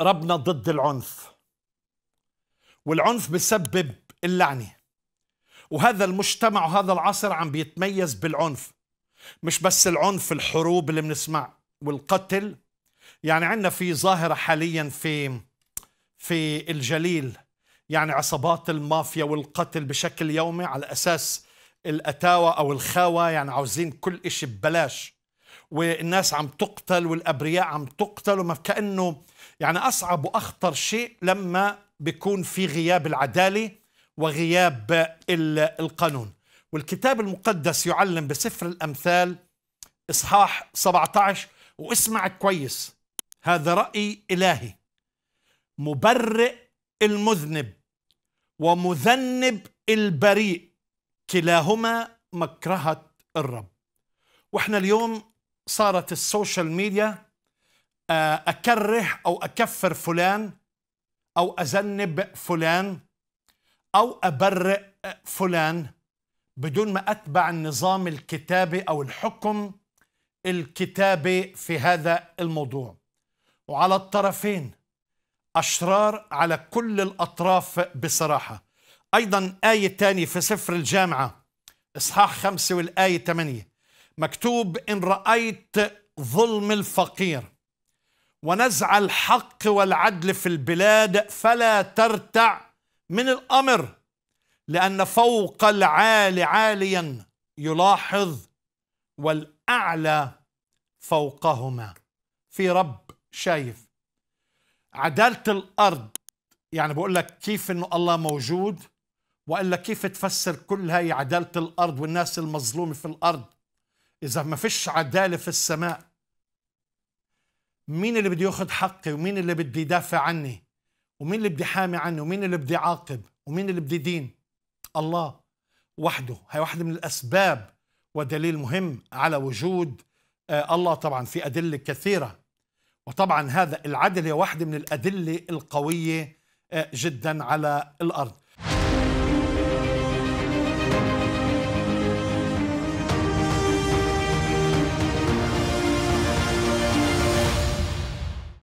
ربنا ضد العنف والعنف بسبب اللعنه وهذا المجتمع وهذا العصر عم بيتميز بالعنف مش بس العنف الحروب اللي بنسمع والقتل يعني عندنا في ظاهرة حاليا في في الجليل يعني عصابات المافيا والقتل بشكل يومي على أساس الأتاوة أو الخاوة يعني عاوزين كل إشي ببلاش والناس عم تقتل والابرياء عم تقتل وما كانه يعني اصعب واخطر شيء لما بيكون في غياب العداله وغياب القانون والكتاب المقدس يعلم بسفر الامثال اصحاح 17 واسمع كويس هذا راي الهي مبرئ المذنب ومذنب البريء كلاهما مكرهه الرب واحنا اليوم صارت السوشيال ميديا آه، أكره أو أكفر فلان أو أذنب فلان أو أبرئ فلان بدون ما أتبع النظام الكتابي أو الحكم الكتابي في هذا الموضوع وعلى الطرفين أشرار على كل الأطراف بصراحة أيضا آية تانية في سفر الجامعة إصحاح خمسة والآية ثمانية مكتوب إن رأيت ظلم الفقير ونزع الحق والعدل في البلاد فلا ترتع من الأمر لأن فوق العالي عاليا يلاحظ والأعلى فوقهما في رب شايف عدالة الأرض يعني بقول لك كيف إنه الله موجود وإلا كيف تفسر كل هاي عدالة الأرض والناس المظلومة في الأرض إذا ما فيش عدالة في السماء مين اللي بده ياخذ حقي ومين اللي بده يدافع عني ومين اللي بده يحامي عني ومين اللي بده يعاقب ومين اللي بده يدين الله وحده هي واحدة من الأسباب ودليل مهم على وجود آه، الله طبعا في أدلة كثيرة وطبعا هذا العدل هي واحدة من الأدلة القوية آه، جدا على الأرض